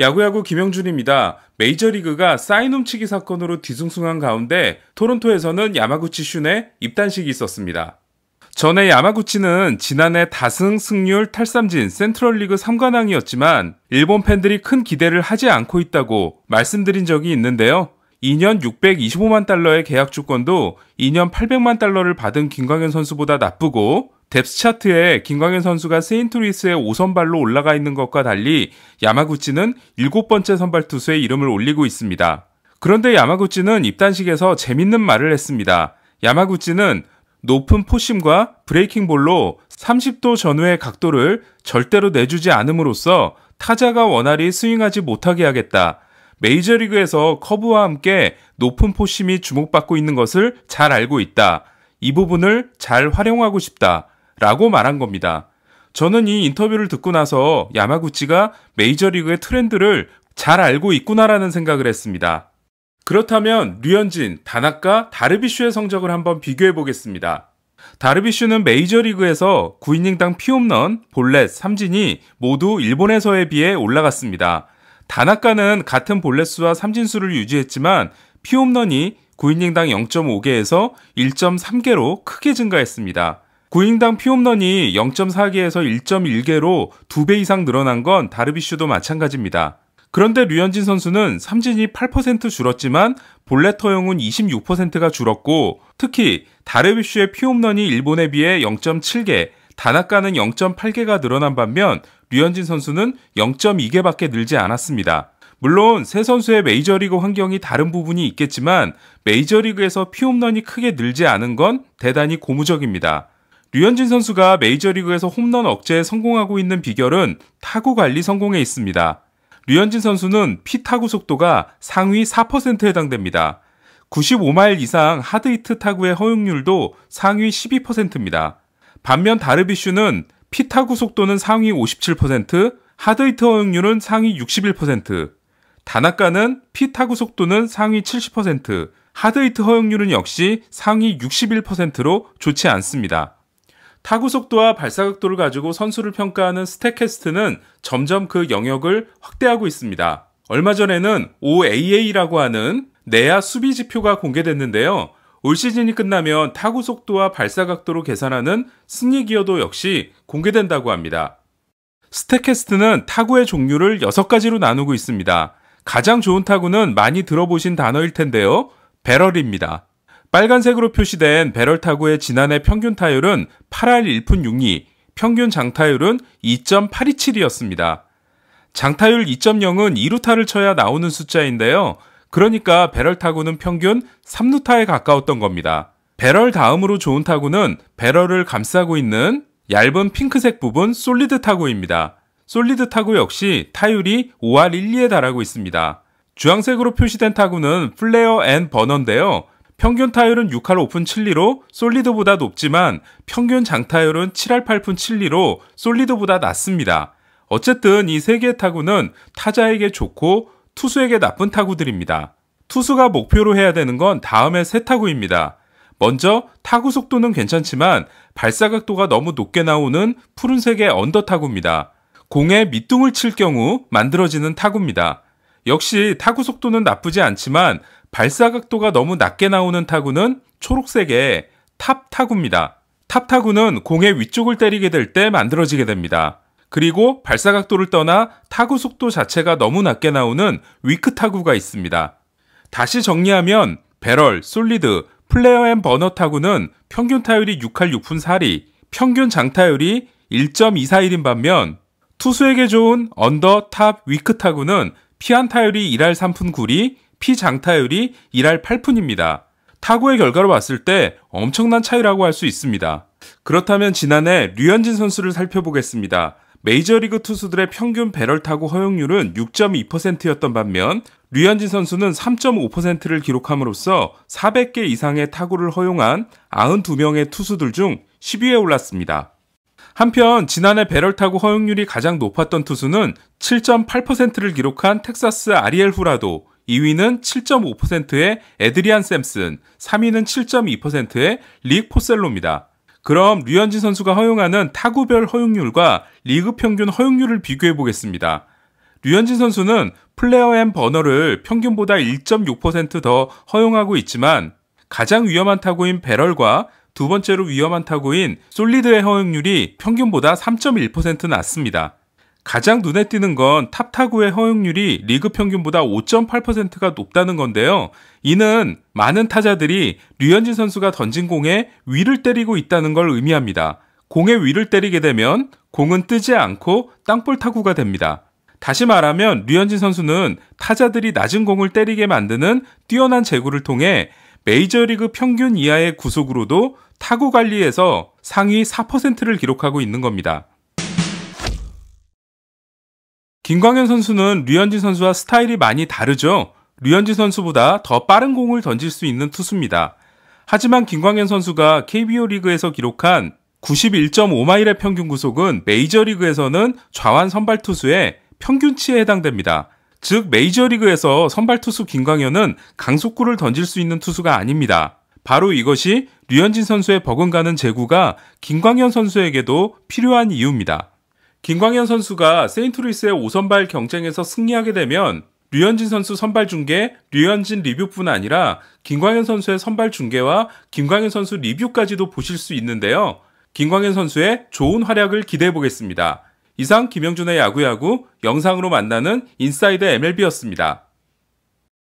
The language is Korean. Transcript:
야구야구 김영준입니다. 메이저리그가 사인 훔치기 사건으로 뒤숭숭한 가운데 토론토에서는 야마구치 슌의 입단식이 있었습니다. 전에 야마구치는 지난해 다승, 승률, 탈삼진, 센트럴리그 3관왕이었지만 일본 팬들이 큰 기대를 하지 않고 있다고 말씀드린 적이 있는데요. 2년 625만 달러의 계약 조건도 2년 800만 달러를 받은 김광현 선수보다 나쁘고 뎁스 차트에 김광현 선수가 세인트루이스의 5선발로 올라가 있는 것과 달리 야마구치는 7번째 선발 투수의 이름을 올리고 있습니다. 그런데 야마구치는 입단식에서 재밌는 말을 했습니다. 야마구치는 높은 포심과 브레이킹 볼로 30도 전후의 각도를 절대로 내주지 않음으로써 타자가 원활히 스윙하지 못하게 하겠다. 메이저리그에서 커브와 함께 높은 포심이 주목받고 있는 것을 잘 알고 있다. 이 부분을 잘 활용하고 싶다. 라고 말한 겁니다. 저는 이 인터뷰를 듣고 나서 야마구치가 메이저리그의 트렌드를 잘 알고 있구나라는 생각을 했습니다. 그렇다면 류현진, 다나카, 다르비슈의 성적을 한번 비교해 보겠습니다. 다르비슈는 메이저리그에서 9이닝당 피홈런, 볼넷, 삼진이 모두 일본에서에 비해 올라갔습니다. 다나카는 같은 볼넷수와 삼진수를 유지했지만 피홈런이 9이닝당 0.5개에서 1.3개로 크게 증가했습니다. 9인당 피홈런이 0.4개에서 1.1개로 2배 이상 늘어난 건 다르비슈도 마찬가지입니다. 그런데 류현진 선수는 삼진이 8% 줄었지만 볼넷 터용은 26%가 줄었고 특히 다르비슈의 피홈런이 일본에 비해 0.7개, 다나가는 0.8개가 늘어난 반면 류현진 선수는 0.2개밖에 늘지 않았습니다. 물론 세 선수의 메이저리그 환경이 다른 부분이 있겠지만 메이저리그에서 피홈런이 크게 늘지 않은 건 대단히 고무적입니다. 류현진 선수가 메이저리그에서 홈런 억제에 성공하고 있는 비결은 타구 관리 성공에 있습니다. 류현진 선수는 피타구 속도가 상위 4%에 해당됩니다. 95마일 이상 하드히트 타구의 허용률도 상위 12%입니다. 반면 다르비슈는 피타구 속도는 상위 57%, 하드히트 허용률은 상위 61%, 다나카는 피타구 속도는 상위 70%, 하드히트 허용률은 역시 상위 61%로 좋지 않습니다. 타구 속도와 발사각도를 가지고 선수를 평가하는 스탯캐스트는 점점 그 영역을 확대하고 있습니다. 얼마 전에는 OAA라고 하는 내야 수비 지표가 공개됐는데요. 올 시즌이 끝나면 타구 속도와 발사각도로 계산하는 승리 기여도 역시 공개된다고 합니다. 스태캐스트는 타구의 종류를 6가지로 나누고 있습니다. 가장 좋은 타구는 많이 들어보신 단어일 텐데요. 배럴입니다. 빨간색으로 표시된 배럴 타구의 지난해 평균 타율은 8할 1푼 6리, 평균 장타율은 2.827이었습니다. 장타율 2.0은 2루타를 쳐야 나오는 숫자인데요. 그러니까 배럴 타구는 평균 3루타에 가까웠던 겁니다. 배럴 다음으로 좋은 타구는 배럴을 감싸고 있는 얇은 핑크색 부분 솔리드 타구입니다. 솔리드 타구 역시 타율이 5할 1, 2에 달하고 있습니다. 주황색으로 표시된 타구는 플레어 앤 버너인데요. 평균 타율은 6할 5푼 7리로 솔리드보다 높지만 평균 장타율은 7할 8푼 7리로 솔리드보다 낮습니다. 어쨌든 이 세 개의 타구는 타자에게 좋고 투수에게 나쁜 타구들입니다. 투수가 목표로 해야 되는 건 다음의 세 타구입니다. 먼저 타구 속도는 괜찮지만 발사각도가 너무 높게 나오는 푸른색의 언더 타구입니다. 공에 밑둥을 칠 경우 만들어지는 타구입니다. 역시 타구 속도는 나쁘지 않지만 발사 각도가 너무 낮게 나오는 타구는 초록색의 탑 타구입니다. 탑 타구는 공의 위쪽을 때리게 될 때 만들어지게 됩니다. 그리고 발사 각도를 떠나 타구 속도 자체가 너무 낮게 나오는 위크 타구가 있습니다. 다시 정리하면 배럴, 솔리드, 플레어 앤 버너 타구는 평균 타율이 6할 6푼 4리, 평균 장타율이 1.241인 반면 투수에게 좋은 언더, 탑, 위크 타구는 피안타율이 1할 3푼 9리, 피장타율이 1할 8푼입니다. 타구의 결과로 봤을 때 엄청난 차이라고 할 수 있습니다. 그렇다면 지난해 류현진 선수를 살펴보겠습니다. 메이저리그 투수들의 평균 배럴 타구 허용률은 6.2%였던 반면 류현진 선수는 3.5%를 기록함으로써 400개 이상의 타구를 허용한 92명의 투수들 중 10위에 올랐습니다. 한편 지난해 배럴 타구 허용률이 가장 높았던 투수는 7.8%를 기록한 텍사스 아리엘 후라도 2위는 7.5%의 에드리안 샘슨, 3위는 7.2%의 릭 포셀로입니다. 그럼 류현진 선수가 허용하는 타구별 허용률과 리그 평균 허용률을 비교해 보겠습니다. 류현진 선수는 플레어 앤 버너를 평균보다 1.6%더 허용하고 있지만 가장 위험한 타구인 배럴과 두 번째로 위험한 타구인 솔리드의 허용률이 평균보다 3.1% 낮습니다. 가장 눈에 띄는 건 탑타구의 허용률이 리그 평균보다 5.8%가 높다는 건데요. 이는 많은 타자들이 류현진 선수가 던진 공에 위를 때리고 있다는 걸 의미합니다. 공에 위를 때리게 되면 공은 뜨지 않고 땅볼 타구가 됩니다. 다시 말하면 류현진 선수는 타자들이 낮은 공을 때리게 만드는 뛰어난 제구를 통해 메이저리그 평균 이하의 구속으로도 타구 관리에서 상위 4%를 기록하고 있는 겁니다. 김광현 선수는 류현진 선수와 스타일이 많이 다르죠. 류현진 선수보다 더 빠른 공을 던질 수 있는 투수입니다. 하지만 김광현 선수가 KBO 리그에서 기록한 91.5마일의 평균 구속은 메이저리그에서는 좌완 선발 투수의 평균치에 해당됩니다. 즉 메이저리그에서 선발 투수 김광현은 강속구를 던질 수 있는 투수가 아닙니다. 바로 이것이 류현진 선수의 버금가는 제구가 김광현 선수에게도 필요한 이유입니다. 김광현 선수가 세인트루이스의 5선발 경쟁에서 승리하게 되면 류현진 선수 선발 중계, 류현진 리뷰뿐 아니라 김광현 선수의 선발 중계와 김광현 선수 리뷰까지도 보실 수 있는데요. 김광현 선수의 좋은 활약을 기대해 보겠습니다. 이상 김영준의 야구야구 영상으로 만나는 인사이드 MLB였습니다.